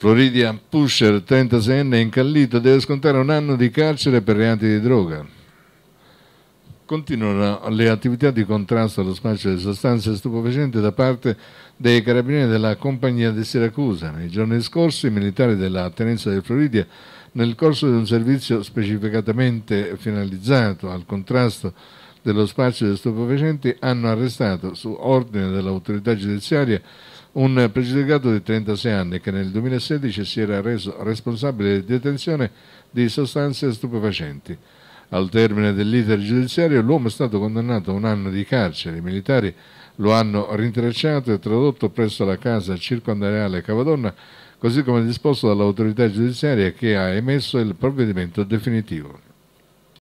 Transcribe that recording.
Floridian Pusher, 36enne, incallito, deve scontare un anno di carcere per reati di droga. Continuano le attività di contrasto allo spaccio di sostanze stupefacenti da parte dei carabinieri della compagnia di Siracusa. Nei giorni scorsi i militari della tenenza di Floridia, nel corso di un servizio specificatamente finalizzato al contrasto dello spaccio di stupefacenti, hanno arrestato, su ordine dell'autorità giudiziaria, un pregiudicato di 36 anni che nel 2016 si era reso responsabile di detenzione di sostanze stupefacenti. Al termine dell'iter giudiziario l'uomo è stato condannato a un anno di carcere. I militari lo hanno rintracciato e tradotto presso la casa circondariale Cavadonna, così come disposto dall'autorità giudiziaria che ha emesso il provvedimento definitivo.